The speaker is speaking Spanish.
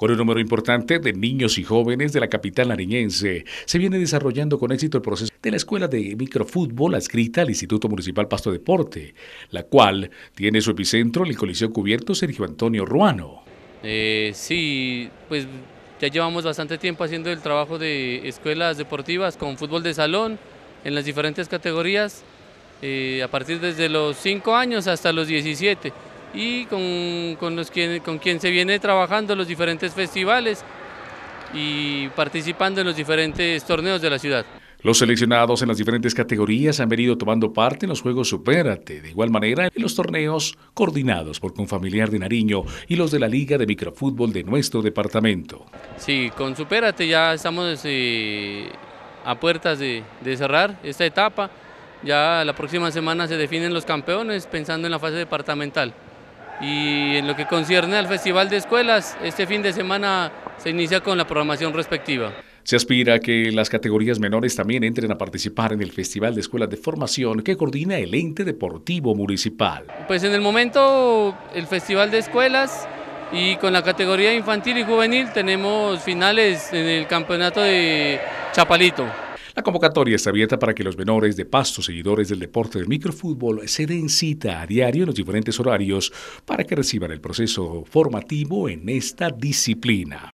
Con un número importante de niños y jóvenes de la capital nariñense, se viene desarrollando con éxito el proceso de la Escuela de Microfútbol adscrita al Instituto Municipal Pasto Deporte, la cual tiene su epicentro en el Coliseo Cubierto Sergio Antonio Ruano. Eh, sí, pues ya llevamos bastante tiempo haciendo el trabajo de escuelas deportivas con fútbol de salón en las diferentes categorías, eh, a partir desde los 5 años hasta los 17 y con, los quien, con quien se viene trabajando los diferentes festivales y participando en los diferentes torneos de la ciudad. Los seleccionados en las diferentes categorías han venido tomando parte en los Juegos Supérate, de igual manera en los torneos coordinados por Confamiliar de Nariño y los de la Liga de Microfútbol de nuestro departamento. Sí, con Supérate ya estamos eh, a puertas de cerrar esta etapa. Ya la próxima semana se definen los campeones pensando en la fase departamental. Y en lo que concierne al Festival de Escuelas, este fin de semana se inicia con la programación respectiva. Se aspira a que las categorías menores también entren a participar en el Festival de Escuelas de Formación que coordina el ente deportivo municipal. Pues en el momento el Festival de Escuelas y con la categoría infantil y juvenil tenemos finales en el campeonato de Chapalito. La convocatoria está abierta para que los menores de Pasto, seguidores del deporte del microfútbol, se den cita a diario en los diferentes horarios para que reciban el proceso formativo en esta disciplina.